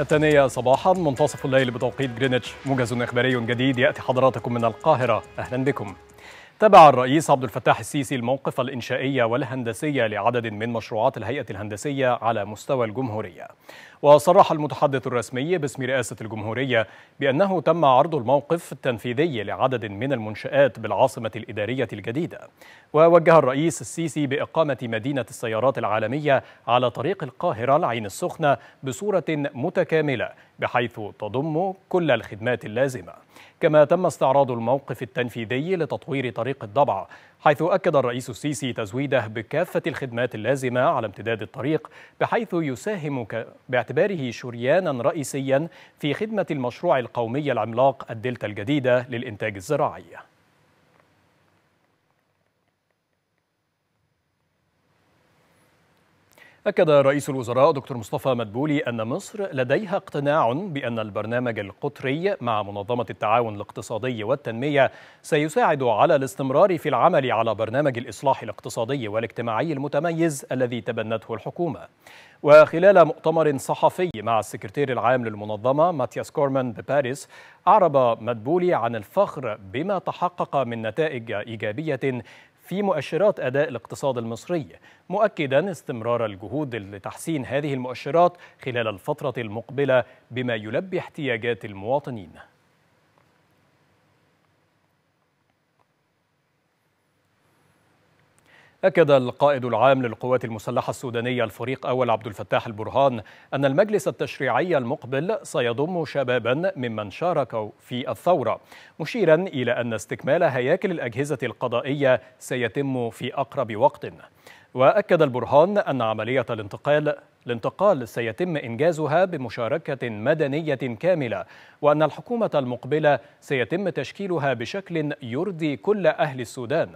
الثانية صباحا منتصف الليل بتوقيت جرينتش موجز إخباري جديد يأتي حضراتكم من القاهرة أهلا بكم تابع الرئيس عبد الفتاح السيسي الموقف الإنشائي والهندسي لعدد من مشروعات الهيئة الهندسية على مستوى الجمهورية وصرح المتحدث الرسمي باسم رئاسة الجمهورية بأنه تم عرض الموقف التنفيذي لعدد من المنشآت بالعاصمة الإدارية الجديدة ووجه الرئيس السيسي بإقامة مدينة السيارات العالمية على طريق القاهرة العين السخنة بصورة متكاملة بحيث تضم كل الخدمات اللازمة كما تم استعراض الموقف التنفيذي لتطوير طريق الضبع حيث أكد الرئيس السيسي تزويده بكافة الخدمات اللازمة على امتداد الطريق بحيث يساهم باعتباره شريانا رئيسيا في خدمة المشروع القومي العملاق الدلتا الجديدة للإنتاج الزراعي أكد رئيس الوزراء دكتور مصطفى مدبولي أن مصر لديها اقتناع بأن البرنامج القطري مع منظمة التعاون الاقتصادي والتنمية سيساعد على الاستمرار في العمل على برنامج الإصلاح الاقتصادي والاجتماعي المتميز الذي تبنته الحكومة. وخلال مؤتمر صحفي مع السكرتير العام للمنظمة ماتياس كورمان بباريس أعرب مدبولي عن الفخر بما تحقق من نتائج إيجابية في مؤشرات أداء الاقتصاد المصري مؤكدا استمرار الجهود لتحسين هذه المؤشرات خلال الفترة المقبلة بما يلبي احتياجات المواطنين أكد القائد العام للقوات المسلحة السودانية الفريق أول عبد الفتاح البرهان أن المجلس التشريعي المقبل سيضم شبابا ممن شاركوا في الثورة مشيرا إلى أن استكمال هياكل الأجهزة القضائية سيتم في أقرب وقت وأكد البرهان أن عملية الانتقال الانتقال سيتم إنجازها بمشاركة مدنية كاملة وأن الحكومة المقبلة سيتم تشكيلها بشكل يرضي كل أهل السودان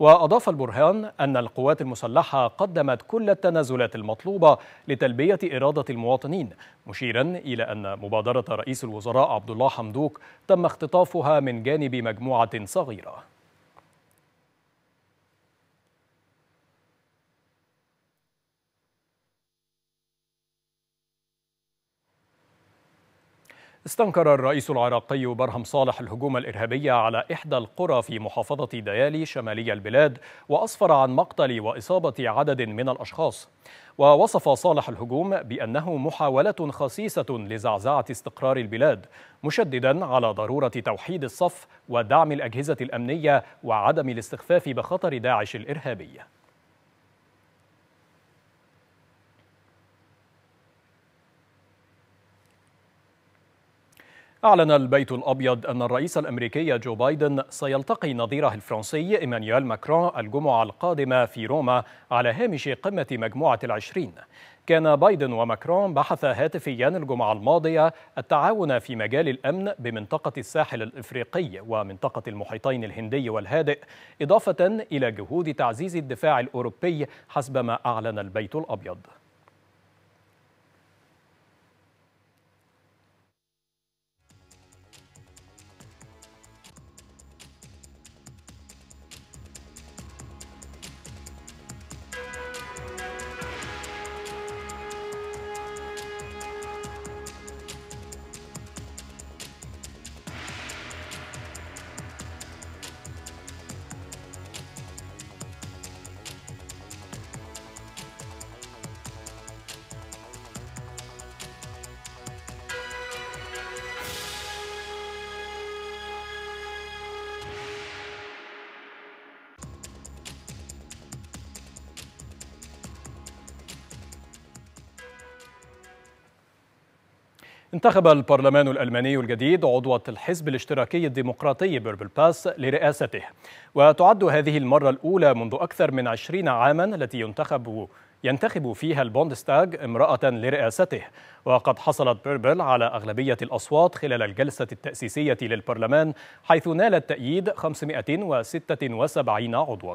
وأضاف البرهان أن القوات المسلحة قدمت كل التنازلات المطلوبة لتلبية إرادة المواطنين مشيرا إلى أن مبادرة رئيس الوزراء عبد الله حمدوك تم اختطافها من جانب مجموعة صغيرة استنكر الرئيس العراقي برهم صالح الهجوم الإرهابي على إحدى القرى في محافظة ديالي شمالي البلاد وأسفر عن مقتل وإصابة عدد من الأشخاص ووصف صالح الهجوم بأنه محاولة خسيسة لزعزعة استقرار البلاد مشددا على ضرورة توحيد الصف ودعم الأجهزة الأمنية وعدم الاستخفاف بخطر داعش الإرهابي أعلن البيت الأبيض أن الرئيس الأمريكي جو بايدن سيلتقي نظيره الفرنسي إيمانويل ماكرون الجمعة القادمة في روما على هامش قمة مجموعة العشرين كان بايدن وماكرون بحثا هاتفيا الجمعة الماضية التعاون في مجال الأمن بمنطقة الساحل الإفريقي ومنطقة المحيطين الهندي والهادئ إضافة إلى جهود تعزيز الدفاع الأوروبي حسب ما أعلن البيت الأبيض انتخب البرلمان الألماني الجديد عضوة الحزب الاشتراكي الديمقراطي بيربل باس لرئاسته وتعد هذه المرة الأولى منذ أكثر من عشرين عاما التي ينتخب ينتخب فيها البوندستاج امرأة لرئاسته وقد حصلت بيربل على أغلبية الأصوات خلال الجلسة التأسيسية للبرلمان حيث نال التأييد 576 عضواً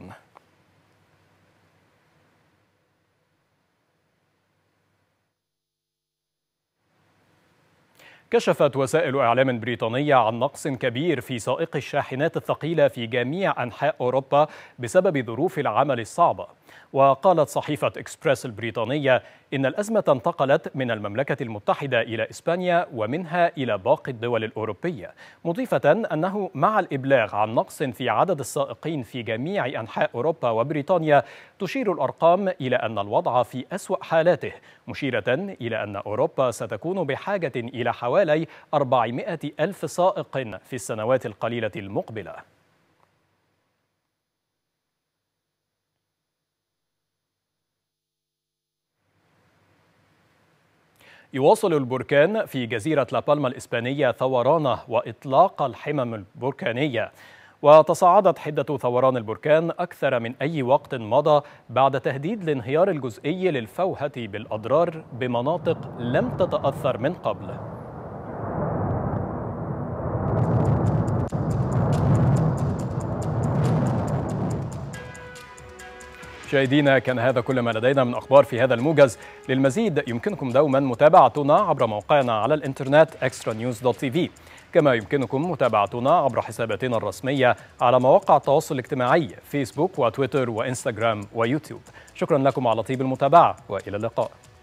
كشفت وسائل إعلام بريطانية عن نقص كبير في سائق الشاحنات الثقيلة في جميع أنحاء أوروبا بسبب ظروف العمل الصعبة وقالت صحيفة إكسبرس البريطانية إن الأزمة انتقلت من المملكة المتحدة إلى إسبانيا ومنها إلى باقي الدول الأوروبية مضيفة أنه مع الإبلاغ عن نقص في عدد السائقين في جميع أنحاء أوروبا وبريطانيا تشير الأرقام إلى أن الوضع في أسوأ حالاته مشيرة إلى أن أوروبا ستكون بحاجة إلى حوالي 400 ألف سائق في السنوات القليلة المقبلة يواصل البركان في جزيرة لابالما الإسبانية ثورانه وإطلاق الحمم البركانية وتصاعدت حدة ثوران البركان أكثر من أي وقت مضى بعد تهديد الانهيار الجزئي للفوهة بالأضرار بمناطق لم تتأثر من قبل مشاهدينا كان هذا كل ما لدينا من أخبار في هذا الموجز للمزيد يمكنكم دوما متابعتنا عبر موقعنا على الإنترنت extranews.tv كما يمكنكم متابعتنا عبر حساباتنا الرسمية على مواقع التواصل الاجتماعي فيسبوك وتويتر وإنستغرام ويوتيوب شكرا لكم على طيب المتابعة وإلى اللقاء